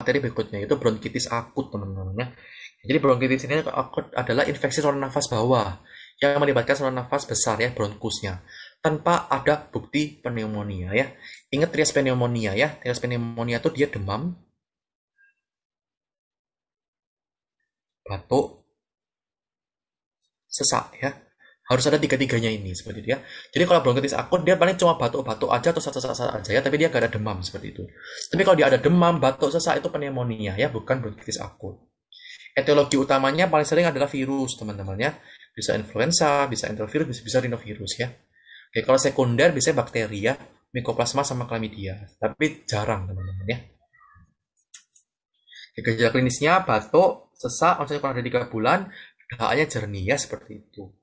materi berikutnya itu bronkitis akut teman-teman ya. Jadi bronkitis ini akut adalah infeksi saluran nafas bawah yang melibatkan saluran nafas besar ya bronkusnya tanpa ada bukti pneumonia ya. Ingat trias pneumonia ya. Trias pneumonia itu dia demam, batuk, sesak ya harus ada tiga-tiganya ini seperti dia. Ya. Jadi kalau bronkitis akut dia paling cuma batuk-batuk aja atau sesak-sesak aja ya, tapi dia gak ada demam seperti itu. Tapi kalau dia ada demam, batuk, sesak itu pneumonia ya, bukan bronkitis akut. Etiologi utamanya paling sering adalah virus teman-teman ya. Bisa influenza, bisa enterovirus, bisa, bisa rhinovirus ya. Oke, kalau sekunder bisa bakteria, ya, Mycoplasma sama chlamydia, tapi jarang teman-teman ya. Oke, gejala klinisnya batuk, sesak, onset kurang dari 3 bulan, dahaannya jernih ya seperti itu.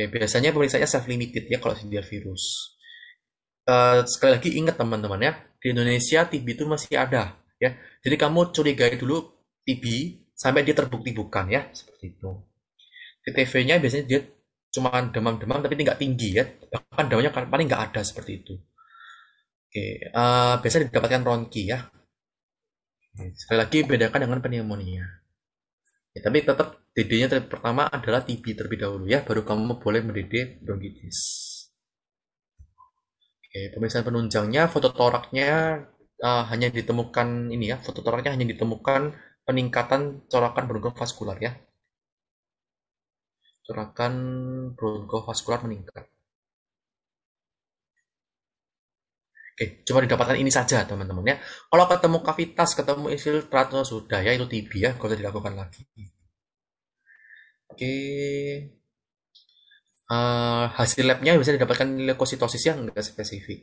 Oke, biasanya pemeriksaannya self-limited ya kalau dia virus. Uh, sekali lagi ingat teman-teman ya, di Indonesia TB itu masih ada ya. Jadi kamu curigai dulu TB sampai dia terbukti bukan ya, seperti itu. TTV-nya biasanya dia cuma demam-demam tapi tidak tinggi ya, bahkan demamnya kan paling nggak ada seperti itu. Oke, uh, biasanya didapatkan ronki ya. Sekali lagi bedakan dengan pneumonia. Ya, tapi tetap DD-nya pertama adalah TB terlebih dahulu ya, baru kamu boleh mendidih bronkitis. Oke, pemeriksaan penunjangnya, foto toraknya uh, hanya ditemukan ini ya, foto toraknya hanya ditemukan peningkatan corakan bronkofaskular ya. Corakan bronkofaskular meningkat. eh cuma didapatkan ini saja teman-teman ya. Kalau ketemu kavitas, ketemu infiltrat sudah ya itu ya kalau dilakukan lagi. Oke. Uh, hasil labnya bisa didapatkan leukositosis yang enggak spesifik.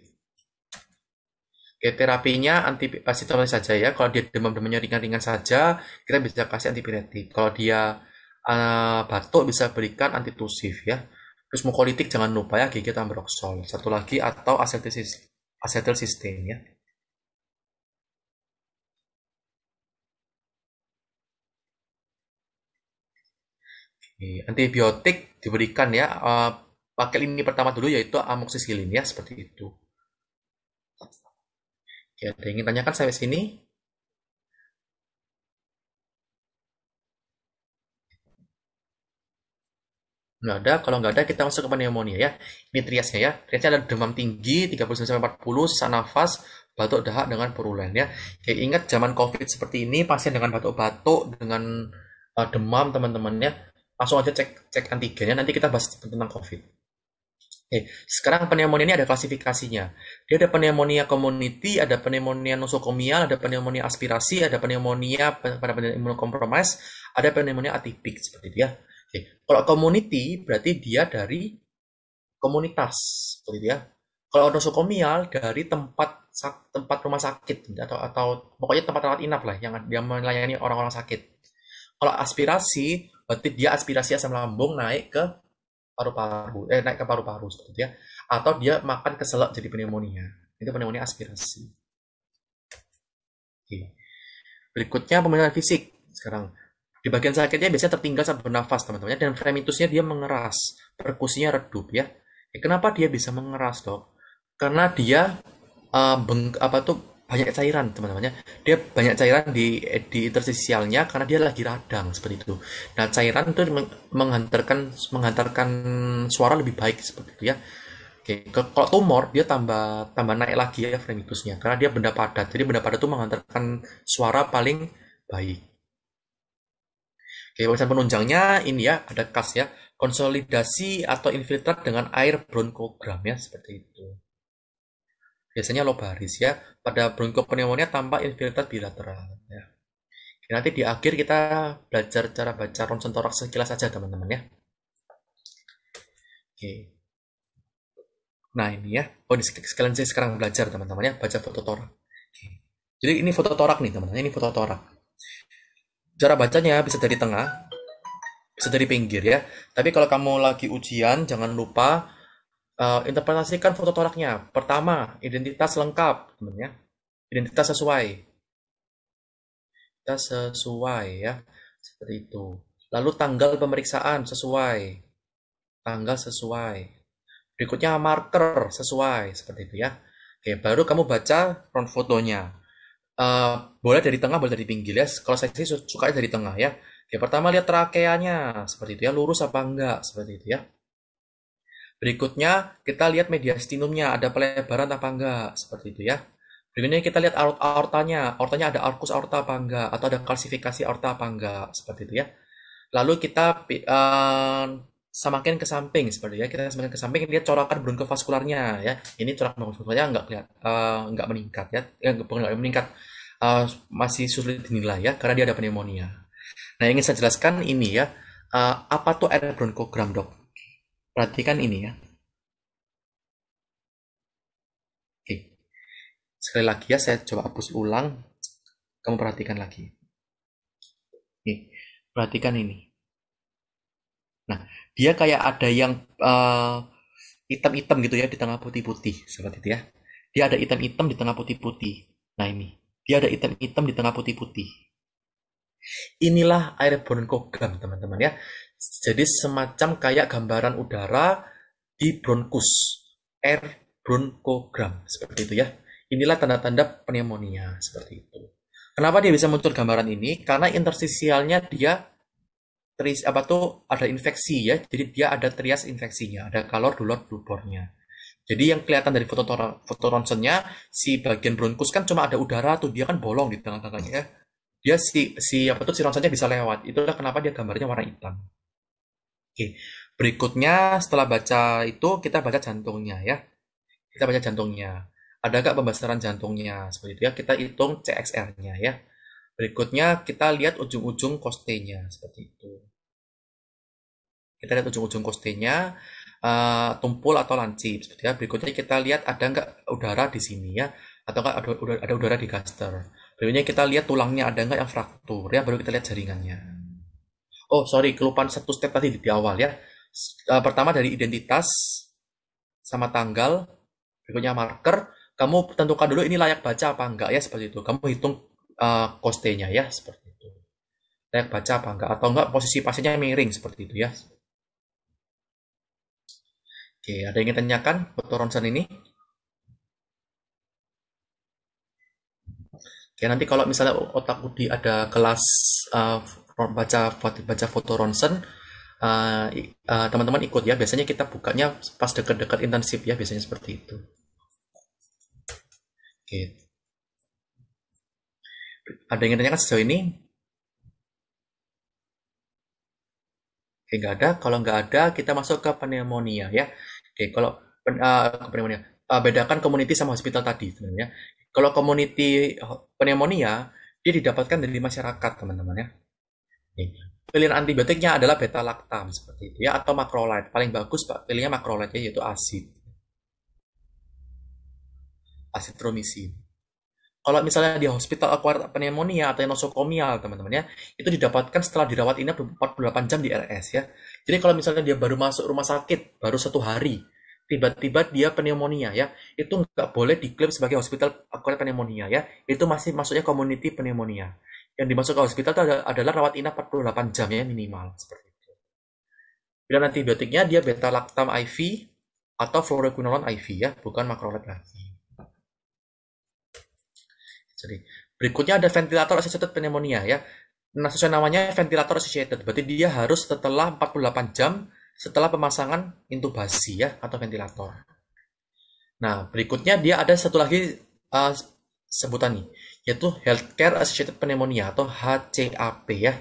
Oke, terapinya antisitomasi eh, saja ya. Kalau dia demam-demamnya ringan-ringan saja, kita bisa kasih antipiretik. Kalau dia uh, batuk bisa berikan antitusif ya. Terus mukolitik jangan lupa ya gigi tambroksol Satu lagi atau asetilsisik asetil sistem ya. Oke, antibiotik diberikan ya uh, pakai ini pertama dulu yaitu amoxicillin ya seperti itu. Ya ada yang ingin tanyakan sampai sini? nggak ada kalau nggak ada kita masuk ke pneumonia ya ini triasnya ya triasnya ada demam tinggi 39 sampai 40 sesak nafas batuk dahak dengan purulen ya Oke, ingat zaman covid seperti ini pasien dengan batuk-batuk dengan uh, demam teman-teman ya langsung aja cek cek antigennya nanti kita bahas tentang covid Oke, sekarang pneumonia ini ada klasifikasinya. Dia ada pneumonia community, ada pneumonia nosokomial, ada pneumonia aspirasi, ada pneumonia pada penyakit imunokompromis, ada pneumonia atipik seperti dia. Oke, kalau community berarti dia dari komunitas, seperti itu ya. Kalau nosokomial dari tempat tempat rumah sakit gitu, atau atau pokoknya tempat rawat inap lah yang dia melayani orang-orang sakit. Kalau aspirasi berarti dia aspirasi asam lambung naik ke paru-paru, eh naik ke paru-paru seperti itu ya. Atau dia makan keselak jadi pneumonia. Itu pneumonia aspirasi. Oke. Berikutnya pemeriksaan fisik sekarang. Di bagian sakitnya biasanya tertinggal saat bernafas teman-teman dan fremitusnya dia mengeras, perkusinya redup ya. ya. Kenapa dia bisa mengeras dok? Karena dia uh, beng, apa tuh banyak cairan teman-temannya. Dia banyak cairan di eh, di interstisialnya karena dia lagi radang seperti itu. Nah cairan itu menghantarkan menghantarkan suara lebih baik seperti itu ya. Oke, kalau tumor dia tambah tambah naik lagi ya fremitusnya karena dia benda padat. Jadi benda padat itu mengantarkan suara paling baik. Oke, pemeriksaan penunjangnya ini ya, ada kas ya. Konsolidasi atau infiltrat dengan air bronkogram ya, seperti itu. Biasanya lobaris ya. Pada bronkopneumonia tampak infiltrat bilateral ya. Oke, nanti di akhir kita belajar cara baca ronsen torak sekilas saja teman-teman ya. Oke. Nah ini ya, oh sekalian saya sekarang belajar teman-teman ya, baca foto torak. Oke. Jadi ini foto torak nih teman-teman, ini foto torak cara bacanya bisa dari tengah, bisa dari pinggir ya. Tapi kalau kamu lagi ujian, jangan lupa uh, interpretasikan foto toraknya. Pertama, identitas lengkap, teman ya. Identitas sesuai. Identitas sesuai ya. Seperti itu. Lalu tanggal pemeriksaan sesuai. Tanggal sesuai. Berikutnya marker sesuai, seperti itu ya. Oke, baru kamu baca front fotonya. Eh, boleh dari tengah boleh dari pinggir ya kalau saya sih suka dari tengah ya Yang pertama lihat trakeanya seperti itu ya lurus apa enggak seperti itu ya berikutnya kita lihat mediastinumnya ada pelebaran apa enggak seperti itu ya berikutnya kita lihat aort aortanya aortanya ada arkus aorta apa enggak atau ada kalsifikasi aorta apa enggak seperti itu ya lalu kita uh, semakin ke samping seperti ya kita semakin ke samping dia corakan bronkofaskularnya ya ini corak bronkofaskularnya nggak kelihatan uh, eh, nggak meningkat ya eh, nggak meningkat uh, masih sulit dinilai ya karena dia ada pneumonia nah ingin saya jelaskan ini ya uh, apa tuh air bronkogram dok perhatikan ini ya oke sekali lagi ya saya coba hapus ulang kamu perhatikan lagi oke perhatikan ini Nah, dia kayak ada yang hitam eh, hitam-hitam gitu ya di tengah putih-putih seperti itu ya. Dia ada hitam-hitam di tengah putih-putih. Nah ini, dia ada hitam-hitam di tengah putih-putih. Inilah airborne kogam teman-teman ya. Jadi semacam kayak gambaran udara di bronkus, air bronkogram seperti itu ya. Inilah tanda-tanda pneumonia seperti itu. Kenapa dia bisa muncul gambaran ini? Karena interstisialnya dia tris apa tuh ada infeksi ya jadi dia ada trias infeksinya ada kalor dulur dubornya jadi yang kelihatan dari foto foto ronsennya si bagian bronkus kan cuma ada udara tuh dia kan bolong di tengah-tengahnya ya dia si si apa tuh si ronsennya bisa lewat itulah kenapa dia gambarnya warna hitam oke berikutnya setelah baca itu kita baca jantungnya ya kita baca jantungnya ada gak pembesaran jantungnya seperti itu ya kita hitung CXR-nya ya Berikutnya kita lihat ujung-ujung kostenya seperti itu. Kita lihat ujung-ujung kostenya uh, eh, tumpul atau lancip seperti ya. Berikutnya kita lihat ada nggak udara di sini ya atau nggak ada, udara, ada udara di gaster. Berikutnya kita lihat tulangnya ada nggak yang fraktur ya baru kita lihat jaringannya. Oh sorry kelupaan satu step tadi di, di awal ya. Uh, pertama dari identitas sama tanggal berikutnya marker kamu tentukan dulu ini layak baca apa enggak ya seperti itu. Kamu hitung uh, kostenya ya seperti itu. Saya baca apa enggak atau enggak posisi pasiennya miring seperti itu ya. Oke, ada yang ingin tanyakan foto ronsen ini? Oke, nanti kalau misalnya otak Udi ada kelas uh, baca baca foto ronsen, eh, teman-teman uh, uh, ikut ya. Biasanya kita bukanya pas dekat-dekat intensif ya, biasanya seperti itu. Oke. Ada yang ditanyakan sejauh ini? Oke, nggak ada. Kalau nggak ada, kita masuk ke pneumonia ya. Oke, kalau uh, pneumonia, uh, bedakan community sama hospital tadi sebenarnya. Kalau community pneumonia, dia didapatkan dari masyarakat teman-teman ya. Oke. Pilihan antibiotiknya adalah beta laktam seperti itu ya atau macrolide. Paling bagus Pak pilihnya macrolide yaitu asid. Asitromisin. Kalau misalnya di hospital acquired pneumonia atau nosokomial, teman-teman ya, itu didapatkan setelah dirawat inap 48 jam di RS ya. Jadi kalau misalnya dia baru masuk rumah sakit, baru satu hari, tiba-tiba dia pneumonia ya, itu nggak boleh diklaim sebagai hospital acquired pneumonia ya. Itu masih masuknya community pneumonia. Yang dimasuk ke hospital itu adalah rawat inap 48 jam ya minimal seperti itu. Bila antibiotiknya dia beta lactam IV atau fluoroquinolone IV ya, bukan makrolet lagi. Berikutnya ada ventilator associated pneumonia ya. Nah, sesuai namanya ventilator associated, berarti dia harus setelah 48 jam setelah pemasangan intubasi ya atau ventilator. Nah, berikutnya dia ada satu lagi uh, sebutan nih, yaitu healthcare associated pneumonia atau HCAP ya.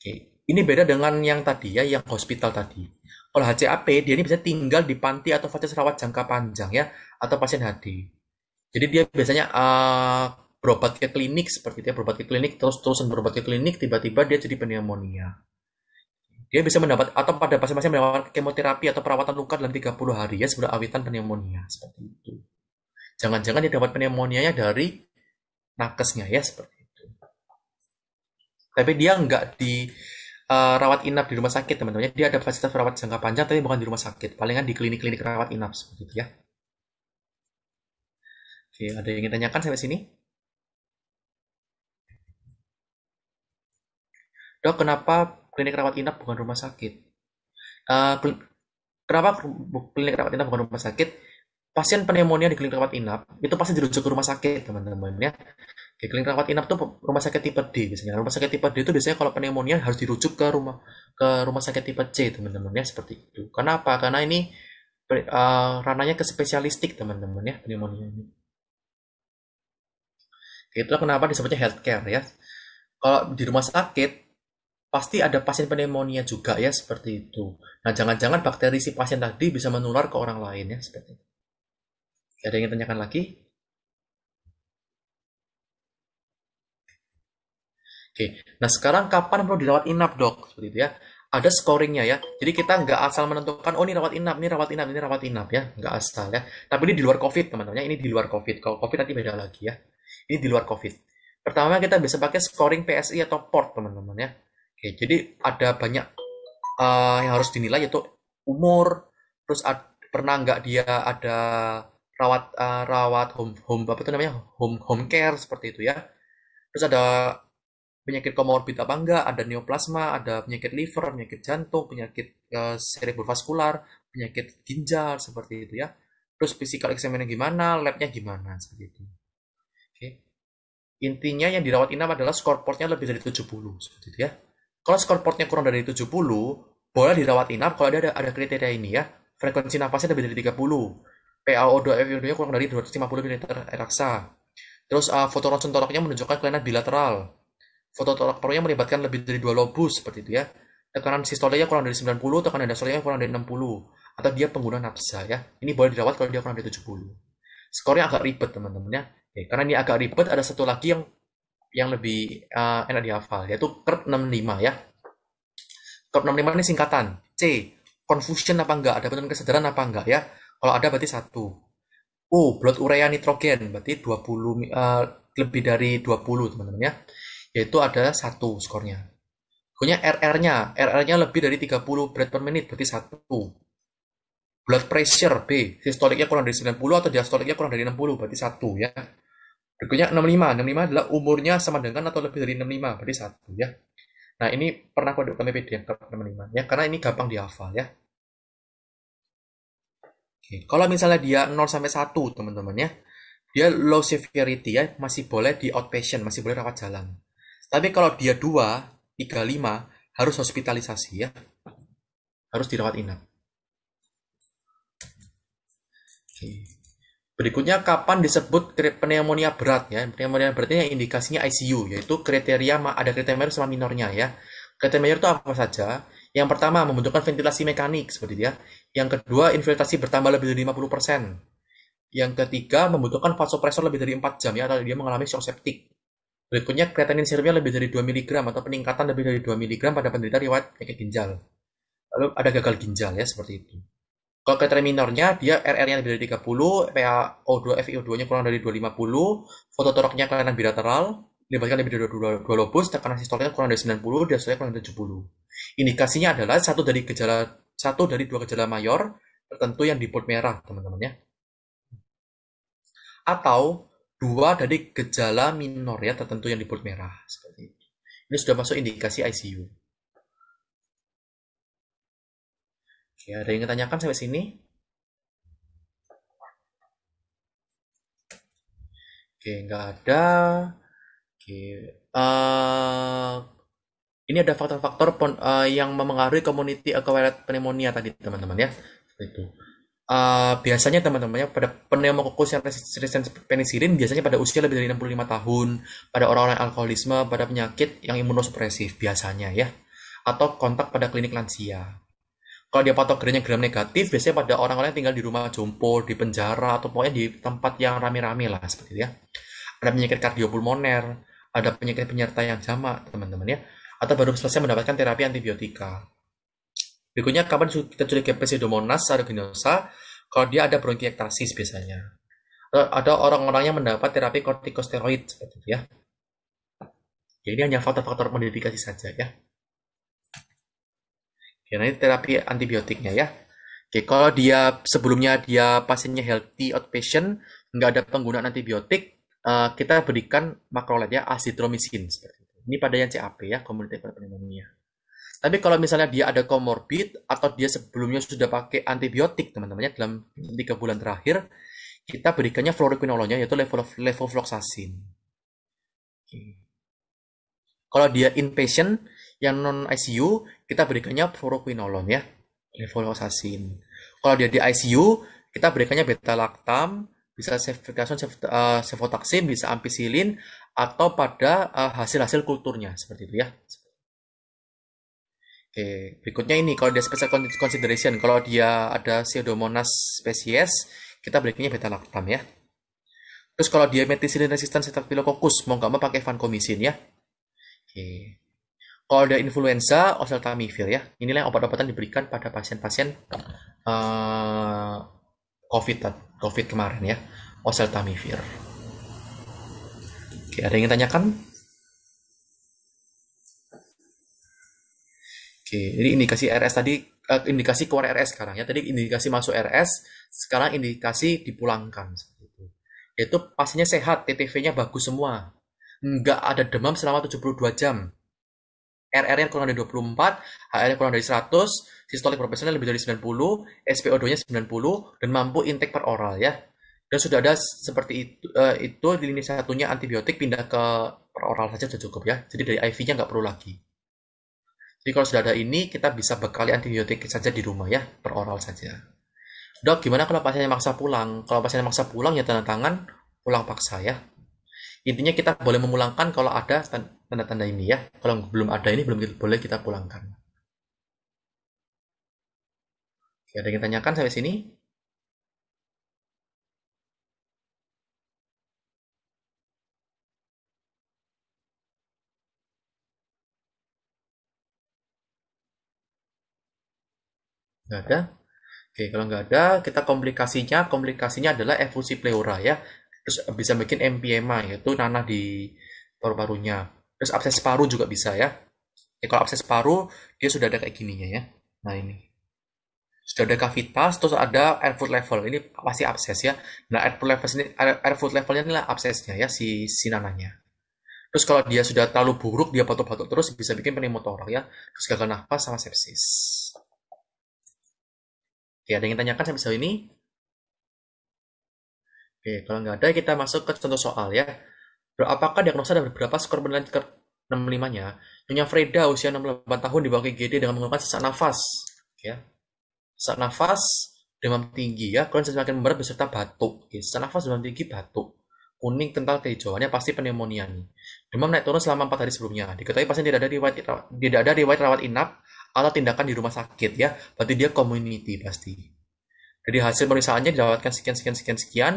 Oke. Ini beda dengan yang tadi ya, yang hospital tadi. Kalau HCAP, dia ini bisa tinggal di panti atau fasilitas rawat jangka panjang ya, atau pasien HD. Jadi dia biasanya uh, berobat ke klinik seperti dia berobat ke klinik terus terusan berobat ke klinik tiba-tiba dia jadi pneumonia dia bisa mendapat atau pada pasien-pasien melakukan kemoterapi atau perawatan luka dalam 30 hari ya sudah awitan pneumonia seperti itu jangan-jangan dia dapat pneumonia ya dari nakesnya ya seperti itu tapi dia nggak di uh, rawat inap di rumah sakit teman-teman dia ada fasilitas rawat jangka panjang tapi bukan di rumah sakit palingan di klinik-klinik rawat inap seperti itu ya Oke, ada yang ingin tanyakan sampai sini? dok kenapa klinik rawat inap bukan rumah sakit uh, eh, kl- kenapa klinik rawat inap bukan rumah sakit pasien pneumonia di klinik rawat inap itu pasti dirujuk ke rumah sakit teman-teman ya di klinik rawat inap itu rumah sakit tipe D biasanya rumah sakit tipe D itu biasanya kalau pneumonia harus dirujuk ke rumah ke rumah sakit tipe C teman-teman ya seperti itu kenapa karena ini uh, ranahnya ke spesialistik teman-teman ya pneumonia ini itu kenapa disebutnya healthcare ya kalau di rumah sakit pasti ada pasien pneumonia juga ya seperti itu. Nah, jangan-jangan bakteri si pasien tadi bisa menular ke orang lain ya seperti itu. Ada yang ingin tanyakan lagi? Oke, nah sekarang kapan perlu dirawat inap dok? Seperti itu ya. Ada scoringnya ya. Jadi kita nggak asal menentukan, oh ini rawat inap, ini rawat inap, ini rawat inap ya. Nggak asal ya. Tapi ini di luar COVID teman-teman ya. Ini di luar COVID. Kalau COVID nanti beda lagi ya. Ini di luar COVID. Pertama kita bisa pakai scoring PSI atau PORT teman-teman ya Oke, jadi ada banyak uh, yang harus dinilai yaitu umur, terus ad, pernah nggak dia ada rawat uh, rawat home home apa itu namanya home home care seperti itu ya. Terus ada penyakit komorbid apa enggak, ada neoplasma, ada penyakit liver, penyakit jantung, penyakit uh, eh, vaskular, penyakit ginjal seperti itu ya. Terus physical examinnya gimana, labnya gimana seperti itu. Oke. Intinya yang dirawat inap adalah skor portnya lebih dari 70 seperti itu ya. Kalau skor portnya kurang dari 70, boleh dirawat inap kalau ada ada kriteria ini ya. Frekuensi nafasnya lebih dari 30. PaO2 FO2-nya kurang dari 250 mm raksa. Terus uh, fotoronsen toraknya menunjukkan kelainan bilateral. foto Fototorok parunya melibatkan lebih dari dua lobus seperti itu ya. Tekanan sistolnya kurang dari 90, tekanan diastolenya kurang dari 60. Atau dia pengguna nafsa ya. Ini boleh dirawat kalau dia kurang dari 70. Skornya agak ribet teman-teman ya. Karena ini agak ribet, ada satu lagi yang yang lebih uh, enak dihafal yaitu kerb 65 ya. Kerb 65 ini singkatan. C. Confusion apa enggak? Ada penurunan kesadaran apa enggak ya? Kalau ada berarti satu. U. Blood urea nitrogen berarti 20 uh, eh, lebih dari 20 teman-teman ya. Yaitu ada satu skornya. punya RR-nya, RR-nya lebih dari 30 breath per menit berarti satu. Blood pressure B, sistoliknya kurang dari 90 atau diastoliknya kurang dari 60 berarti satu ya Berikutnya 65. 65 adalah umurnya sama dengan atau lebih dari 65, berarti satu ya. Nah, ini pernah kode kami PD yang 65 ya, karena ini gampang dihafal ya. Oke, kalau misalnya dia 0 sampai 1, teman-teman ya. Dia low severity ya, masih boleh di outpatient, masih boleh rawat jalan. Tapi kalau dia 2, 5, harus hospitalisasi ya. Harus dirawat inap. Oke. Berikutnya, kapan disebut pneumonia berat ya? Pneumonia berat ini indikasinya ICU, yaitu kriteria ada kriteria mayor sama minornya ya. Kriteria mayor itu apa saja? Yang pertama, membutuhkan ventilasi mekanik seperti dia. Ya. Yang kedua, infiltrasi bertambah lebih dari 50%. Yang ketiga, membutuhkan vasopresor lebih dari 4 jam ya, atau dia mengalami shock septic. Berikutnya, kreatinin serumnya lebih dari 2 mg atau peningkatan lebih dari 2 mg pada penderita riwayat penyakit ginjal. Lalu ada gagal ginjal ya, seperti itu. Kalau kriteria minornya, dia RR-nya lebih dari 30, PaO2, FiO2-nya kurang dari 250, fototoraknya kelainan bilateral, melibatkan lebih dari 2 lobus, tekanan sistolnya kurang dari 90, diastolnya kurang dari 70. Indikasinya adalah satu dari gejala satu dari dua gejala mayor tertentu yang di bold merah, teman-teman ya. Atau dua dari gejala minor ya tertentu yang di bold merah seperti ini. Ini sudah masuk indikasi ICU. Oke, ya, ada yang ditanyakan sampai sini? Oke, nggak ada. Oke, uh, ini ada faktor-faktor uh, yang memengaruhi community acquired pneumonia tadi teman-teman ya. Seperti itu. Uh, biasanya teman-temannya pada pneumokokus yang resisten penisilin biasanya pada usia lebih dari 65 tahun, pada orang-orang alkoholisme, pada penyakit yang imunosupresif biasanya ya, atau kontak pada klinik lansia kalau dia patokannya gram negatif biasanya pada orang-orang yang tinggal di rumah jompo di penjara atau pokoknya di tempat yang rame-rame lah seperti itu ya ada penyakit kardiopulmoner ada penyakit penyerta yang sama teman-teman ya atau baru selesai mendapatkan terapi antibiotika berikutnya kapan kita curiga pseudomonas aeruginosa kalau dia ada bronkiektasis biasanya atau ada orang-orang yang mendapat terapi kortikosteroid seperti itu ya jadi ini hanya faktor-faktor modifikasi saja ya. Ya, ini terapi antibiotiknya ya. Oke, kalau dia sebelumnya dia pasiennya healthy outpatient, nggak ada penggunaan antibiotik, eh, kita berikan makrolet ya, azitromisin. seperti itu. Ini pada yang CAP ya, community pneumonia. Tapi kalau misalnya dia ada komorbid atau dia sebelumnya sudah pakai antibiotik, teman-temannya dalam tiga bulan terakhir, kita berikannya fluoroquinolonya yaitu level levofloxacin. Okay. Kalau dia inpatient, yang non ICU kita berikannya fluoroquinolon ya levofloxacin kalau dia di ICU kita berikannya beta laktam bisa ceftriaxone sef uh, bisa ampicillin atau pada hasil eh, hasil-hasil kulturnya seperti itu ya Oke, berikutnya ini kalau dia special consideration, kalau dia ada pseudomonas spesies, kita berikannya beta laktam ya. Terus kalau dia meticillin resistant staphylococcus, mau nggak mau pakai vancomycin ya. Oke kalau ada influenza, oseltamivir ya. Inilah obat-obatan diberikan pada pasien-pasien uh, COVID COVID kemarin ya, oseltamivir. Oke, ada yang ingin tanyakan? Oke, jadi indikasi RS tadi uh, indikasi keluar RS sekarang ya. Tadi indikasi masuk RS, sekarang indikasi dipulangkan Itu, itu. Yaitu pasiennya sehat, TTV-nya bagus semua. Nggak ada demam selama 72 jam rr yang kurang dari 24, hr yang kurang dari 100, sistolik profesional lebih dari 90, SPO2-nya 90, dan mampu intake per oral ya. Dan sudah ada seperti itu, uh, itu di lini satunya antibiotik pindah ke per oral saja sudah cukup ya. Jadi dari IV-nya nggak perlu lagi. Jadi kalau sudah ada ini, kita bisa bekali antibiotik saja di rumah ya, per oral saja. Dok, gimana kalau pasiennya maksa pulang? Kalau pasiennya maksa pulang, ya tanda tangan pulang paksa ya. Intinya kita boleh memulangkan kalau ada tanda-tanda ini ya. Kalau belum ada ini belum boleh kita pulangkan. Oke, ada yang tanyakan sampai sini? Nggak ada? Oke, kalau nggak ada, kita komplikasinya, komplikasinya adalah evolusi pleura ya. Terus bisa bikin MPMA, yaitu nanah di paru-parunya. Terus abses paru juga bisa ya. ya kalau abses paru, dia sudah ada kayak gininya ya. Nah ini. Sudah ada kavitas, terus ada air food level. Ini pasti abses ya. Nah air food level ini, air food levelnya inilah absesnya ya, si sinananya. Terus kalau dia sudah terlalu buruk, dia batuk-batuk terus bisa bikin pneumotorak ya. Terus gagal nafas sama sepsis. Oke, ada yang tanyakan sampai sejauh ini? Oke, kalau nggak ada, kita masuk ke contoh soal ya. Apakah diagnosa ada beberapa skor penilaian 65-nya, Nyonya Freda usia 68 tahun dibawa ke IGD dengan mengeluhkan sesak nafas. Ya. Sesak nafas, demam tinggi ya, kalian semakin berat beserta batuk. Ya. Sesak nafas, demam tinggi, batuk. Kuning, kental, kehijauannya pasti pneumonia nih. Demam naik turun selama 4 hari sebelumnya. Diketahui pasien tidak ada riwayat tidak ada riwayat rawat inap atau tindakan di rumah sakit ya. Berarti dia community pasti. jadi hasil pemeriksaannya didapatkan sekian sekian sekian sekian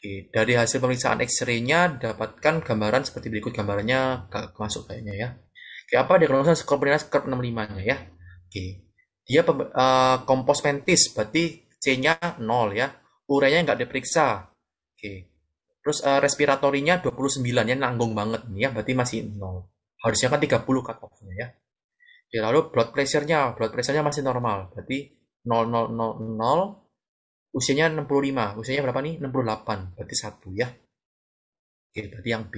Oke, dari hasil pemeriksaan X-ray-nya dapatkan gambaran seperti berikut gambarannya masuk kayaknya ya. Oke, apa diagnosa skor penilaian skor 65-nya ya? Oke. Dia uh, kompos mentis berarti C-nya 0 ya. Urenya nggak diperiksa. Oke. Terus uh, respiratorinya 29 ya nanggung banget nih ya, berarti masih 0. Harusnya kan 30 cut off ya. Oke, lalu blood pressure-nya, blood pressure-nya masih normal, berarti 0000 usianya 65 usianya berapa nih 68 berarti satu ya oke berarti yang B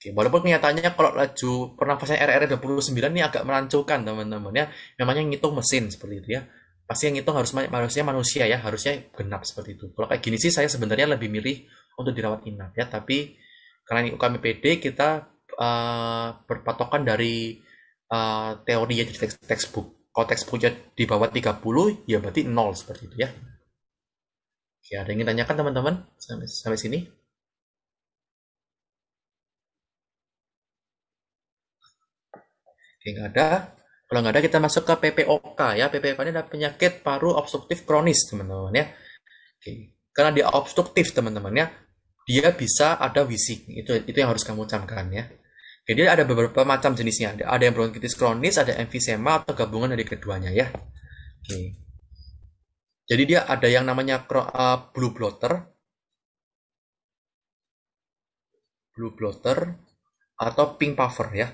oke walaupun kenyataannya kalau laju pernafasan RR 29 ini agak merancukan teman-teman ya memangnya ngitung mesin seperti itu ya pasti yang ngitung harus manusia manusia ya harusnya genap seperti itu kalau kayak gini sih saya sebenarnya lebih milih untuk dirawat inap ya tapi karena ini UKM PD kita uh, berpatokan dari uh, teori ya di textbook kalau textbooknya di bawah 30 ya berarti nol seperti itu ya Oke, ada yang ingin tanyakan teman-teman sampai, sampai sini? Oke, nggak ada. Kalau nggak ada, kita masuk ke PPOK ya. PPOK ini adalah penyakit paru obstruktif kronis, teman-teman ya. Oke. Karena dia obstruktif, teman-teman ya, dia bisa ada wisik. Itu itu yang harus kamu camkan ya. Jadi ada beberapa macam jenisnya. Ada yang bronkitis kronis, ada emfisema atau gabungan dari keduanya ya. Oke. Jadi dia ada yang namanya eh, blue blotter, blue blotter atau pink puffer ya.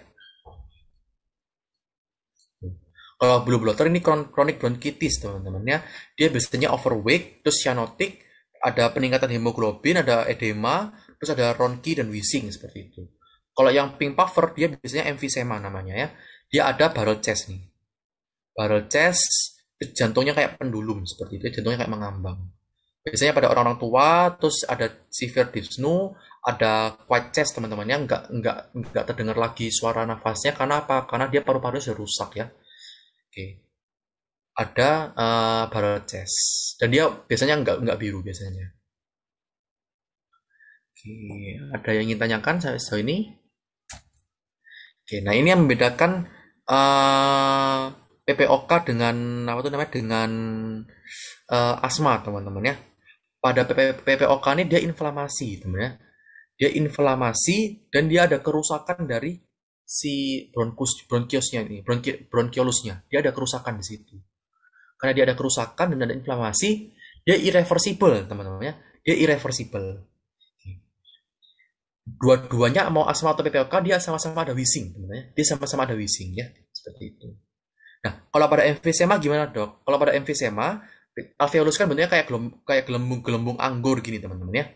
Kalau blue blotter ini chronic bronchitis teman-teman ya. Dia biasanya overweight, terus cyanotic, ada peningkatan hemoglobin, ada edema, terus ada ronki dan wheezing seperti itu. Kalau yang pink puffer dia biasanya emphysema namanya ya. Dia ada barrel chest nih. Barrel chest jantungnya kayak pendulum seperti itu, ya, jantungnya kayak mengambang. Biasanya pada orang-orang tua, terus ada severe dyspnea, ada quiet chest teman-temannya, nggak nggak nggak terdengar lagi suara nafasnya karena apa? Karena dia paru-paru sudah rusak ya. Oke, ada uh, eh, barrel chest dan dia biasanya nggak nggak biru biasanya. Oke, ada yang ingin tanyakan saya so ini? Oke, nah ini yang membedakan uh, PPOK dengan apa tuh namanya dengan uh, asma teman-teman ya. Pada PPOK ini dia inflamasi teman ya. Dia inflamasi dan dia ada kerusakan dari si bronkus bronkiosnya ini, bronki, bronkiolusnya. Dia ada kerusakan di situ. Karena dia ada kerusakan dan ada inflamasi, dia irreversible teman-teman ya. Dia irreversible. Dua-duanya mau asma atau PPOK dia sama-sama ada wheezing teman-teman ya. Dia sama-sama ada wheezing ya, seperti itu. Nah, kalau pada emfisema gimana, Dok? Kalau pada emfisema, alveolus kan bentuknya kayak gelembung, kayak gelembung-gelembung anggur gini, teman-teman ya.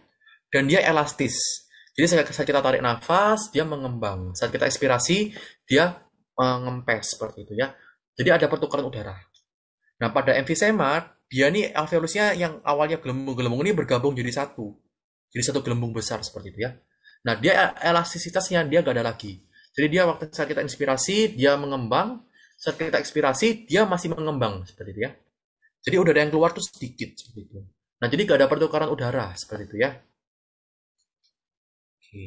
Dan dia elastis. Jadi saat kita tarik nafas, dia mengembang. Saat kita ekspirasi, dia mengempes seperti itu ya. Jadi ada pertukaran udara. Nah, pada emfisema, dia nih alveolusnya yang awalnya gelembung-gelembung ini bergabung jadi satu. Jadi satu gelembung besar seperti itu ya. Nah, dia elastisitasnya dia gak ada lagi. Jadi dia waktu saat kita inspirasi, dia mengembang saat kita ekspirasi dia masih mengembang seperti itu ya. Jadi udara yang keluar tuh sedikit seperti itu. Nah jadi gak ada pertukaran udara seperti itu ya. Oke.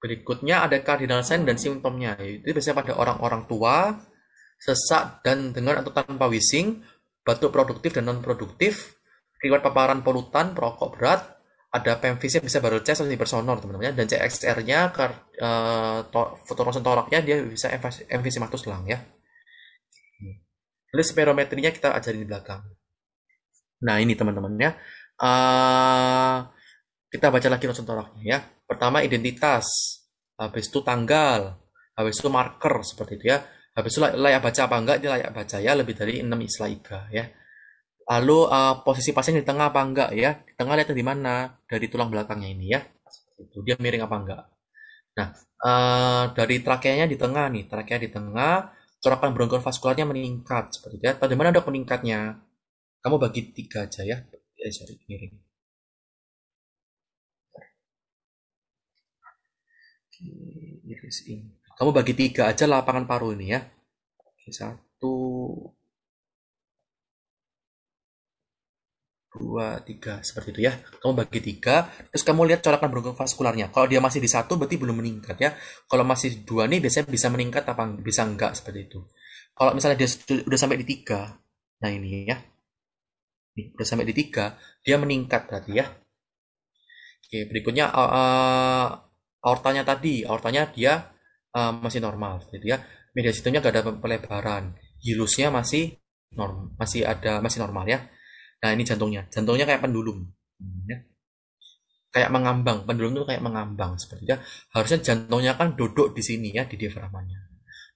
Berikutnya ada cardinal sign dan simptomnya. Itu biasanya pada orang-orang tua, sesak dan dengan atau tanpa wising, batuk produktif dan non produktif, riwayat paparan polutan, perokok berat, ada pemvisnya bisa baru C seperti bersonor teman-teman ya dan CXR-nya uh, eh, to toraknya dia bisa MVC matus lang ya. Lalu spirometrinya kita ajarin di belakang. Nah ini teman-teman ya. Uh, eh, kita baca lagi ronsen toraknya ya. Pertama identitas, habis itu tanggal, habis itu marker seperti itu ya. Habis itu layak baca apa enggak, ini layak baca ya lebih dari 6 istilah IGA ya. Lalu uh, posisi pasien di tengah apa enggak ya? Di tengah lihat di mana? Dari tulang belakangnya ini ya. Itu dia miring apa enggak? Nah, uh, dari trakeanya di tengah nih, trakea di tengah, corakan vaskularnya meningkat seperti itu. Pada ya. mana dok meningkatnya? Kamu bagi tiga aja ya. Eh, sorry, miring. Kamu bagi tiga aja lapangan paru ini ya. satu, dua tiga seperti itu ya kamu bagi tiga terus kamu lihat corakan vaskularnya kalau dia masih di satu berarti belum meningkat ya kalau masih dua nih biasanya bisa meningkat apa bisa enggak seperti itu kalau misalnya dia sudah sampai di tiga nah ini ya ini, udah sampai di tiga dia meningkat berarti ya oke berikutnya uh, aortanya tadi aortanya dia uh, masih normal gitu ya media situnya gak ada pelebaran hilusnya masih normal masih ada masih normal ya Nah ini jantungnya, jantungnya kayak pendulum, ya. kayak mengambang. Pendulum itu kayak mengambang seperti itu Harusnya jantungnya kan duduk di sini ya di diaframanya.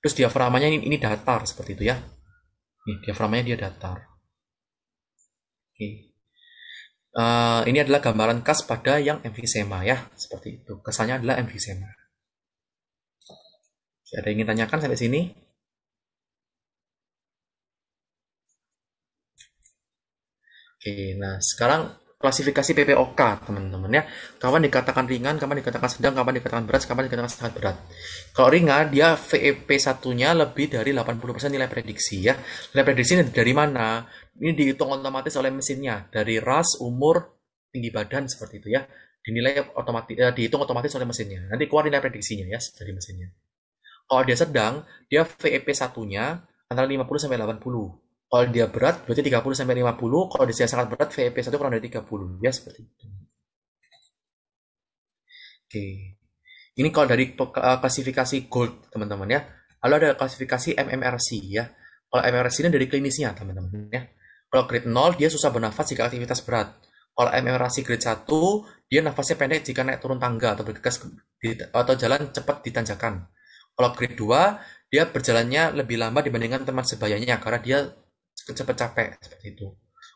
Terus diaframanya ini, ini datar seperti itu ya. Nih, diaframanya dia datar. Oke. Uh, ini adalah gambaran khas pada yang emfisema ya, seperti itu. Kesannya adalah emfisema. Ada yang ingin tanyakan sampai sini? Oke, nah sekarang klasifikasi PPOK teman-teman ya. Kapan dikatakan ringan, kapan dikatakan sedang, kapan dikatakan berat, kapan dikatakan sangat berat. Kalau ringan dia VEP satunya lebih dari 80% nilai prediksi ya. Nilai prediksi ini dari mana? Ini dihitung otomatis oleh mesinnya dari ras, umur, tinggi badan seperti itu ya. Dinilai otomatis eh, dihitung otomatis oleh mesinnya. Nanti keluar nilai prediksinya ya dari mesinnya. Kalau dia sedang, dia VEP satunya antara 50 sampai 80 kalau dia berat berarti 30 sampai 50, kalau dia sangat berat VEP 1 kurang dari 30. Ya seperti itu. Oke. Ini kalau dari eh, klasifikasi gold, teman-teman ya. Lalu ada klasifikasi MMRC ya. Kalau MMRC ini dari klinisnya, teman-teman ya. Kalau grade 0 dia susah bernafas jika aktivitas berat. Kalau MMRC grade 1 dia nafasnya pendek jika naik turun tangga atau bergegas atau jalan cepat di tanjakan. Kalau grade 2 dia berjalannya lebih lambat dibandingkan teman sebayanya karena dia cepat capek seperti itu.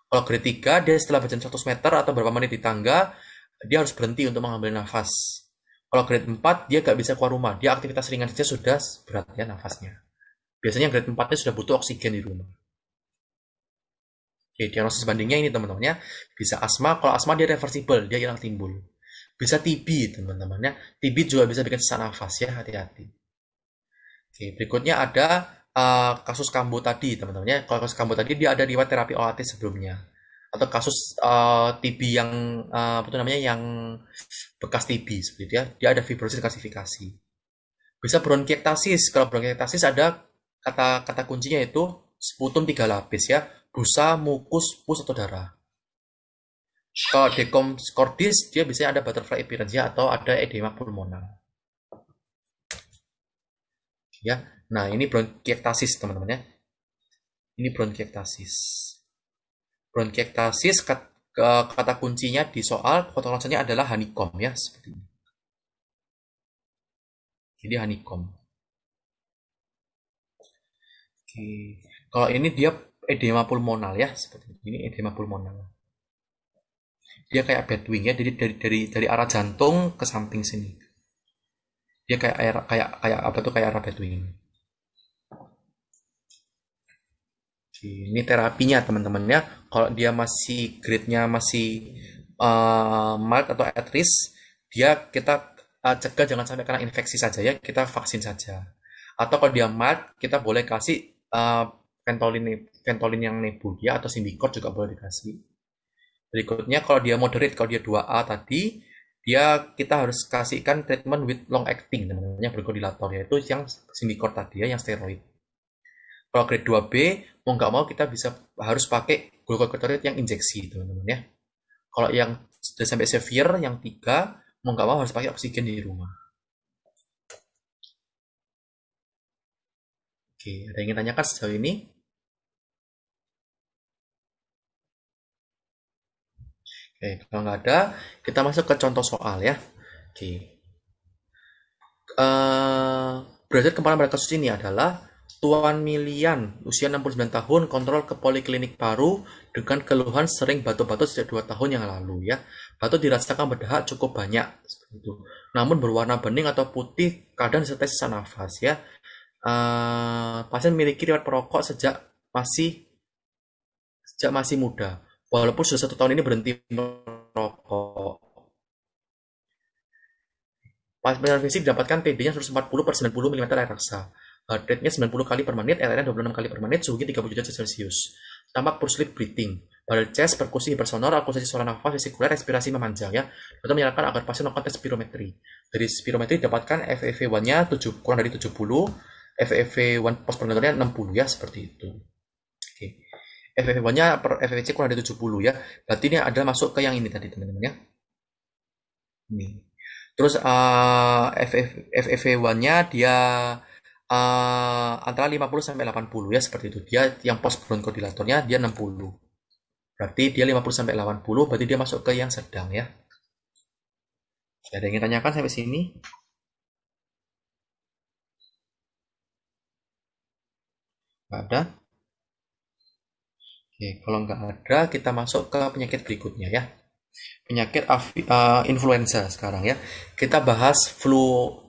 Kalau grade 3 dia setelah berjalan 100 meter atau berapa menit di tangga dia harus berhenti untuk mengambil nafas. Kalau grade 4 dia gak bisa keluar rumah, dia aktivitas ringan saja sudah berat ya nafasnya. Biasanya grade 4 nya sudah butuh oksigen di rumah. Oke, diagnosis bandingnya ini teman-temannya bisa asma, kalau asma dia reversible, dia hilang timbul. Bisa TB teman-temannya, TB juga bisa bikin sesak nafas ya, hati-hati. Oke, berikutnya ada uh, kasus kambuh tadi teman teman ya kalau kasus kambuh tadi dia ada riwayat terapi OAT sebelumnya atau kasus uh, eh, TB yang uh, apa itu namanya yang bekas TB seperti itu ya dia ada fibrosis kalsifikasi bisa bronkiektasis kalau bronkiektasis ada kata kata kuncinya itu sputum tiga lapis ya busa mukus pus atau darah kalau dekom cordis dia biasanya ada butterfly appearance ya atau ada edema pulmonal ya Nah, ini bronkiektasis, teman-teman ya. Ini bronkiektasis. Bronkiektasis kata kuncinya di soal kotorannya adalah honeycomb ya, seperti ini. Jadi honeycomb. Oke. Kalau ini dia edema pulmonal ya, seperti ini. Ini edema pulmonal. Dia kayak bedwing ya, jadi dari dari dari arah jantung ke samping sini. Dia kayak kayak kayak, kayak apa tuh kayak arah bedwing. ini terapinya teman-temannya kalau dia masih grade-nya masih uh, mild atau at risk dia kita uh, cegah jangan sampai kena infeksi saja ya kita vaksin saja atau kalau dia mild kita boleh kasih uh, pentolin pentolin yang ya atau simbikor juga boleh dikasih berikutnya kalau dia moderate kalau dia 2A tadi dia kita harus kasihkan treatment with long acting namanya bronchodilator yaitu yang simbikor tadi ya yang steroid kalau grade 2B, mau nggak mau kita bisa harus pakai glucocorticoid yang injeksi, teman-teman ya. Kalau yang sudah sampai severe, yang 3, mau nggak mau harus pakai oksigen di rumah. Oke, ada yang ingin tanyakan sejauh ini? Oke, kalau nggak ada, kita masuk ke contoh soal ya. Oke. Uh, eh, berdasarkan kemarin mereka kasus ini adalah Tuan Milian, usia 69 tahun, kontrol ke poliklinik paru dengan keluhan sering batuk-batuk sejak 2 tahun yang lalu ya. Batuk dirasakan berdahak cukup banyak itu. Namun berwarna bening atau putih, kadang disertai sesak nafas ya. Uh, pasien memiliki riwayat perokok sejak masih sejak masih muda. Walaupun sudah satu tahun ini berhenti merokok. Pas fisik didapatkan TD-nya 140 per 90 mm air raksa Heart rate-nya 90 kali per menit, LR-nya 26 kali per menit, suhunya 30 derajat Celcius. Tampak sleep breathing. Pada chest, perkusi hipersonor, akusasi suara nafas, vesikuler, respirasi memanjang ya. Dokter menyarankan agar pasien melakukan tes spirometri. Dari spirometri dapatkan FEV1-nya kurang dari 70, FEV1 post prenatalnya 60 ya, seperti itu. Oke. FEV1-nya per FEVC kurang dari 70 ya. Berarti ini ada masuk ke yang ini tadi teman-teman ya. Ini. Terus uh, ah, FEV1-nya e dia uh, antara 50 sampai 80 ya seperti itu. Dia yang post bronkodilatornya dia 60. Berarti dia 50 sampai 80, berarti dia masuk ke yang sedang ya. Ada yang ingin tanyakan sampai sini? Nggak ada? Oke, kalau nggak ada, kita masuk ke penyakit berikutnya ya. Penyakit uh, influenza sekarang ya. Kita bahas flu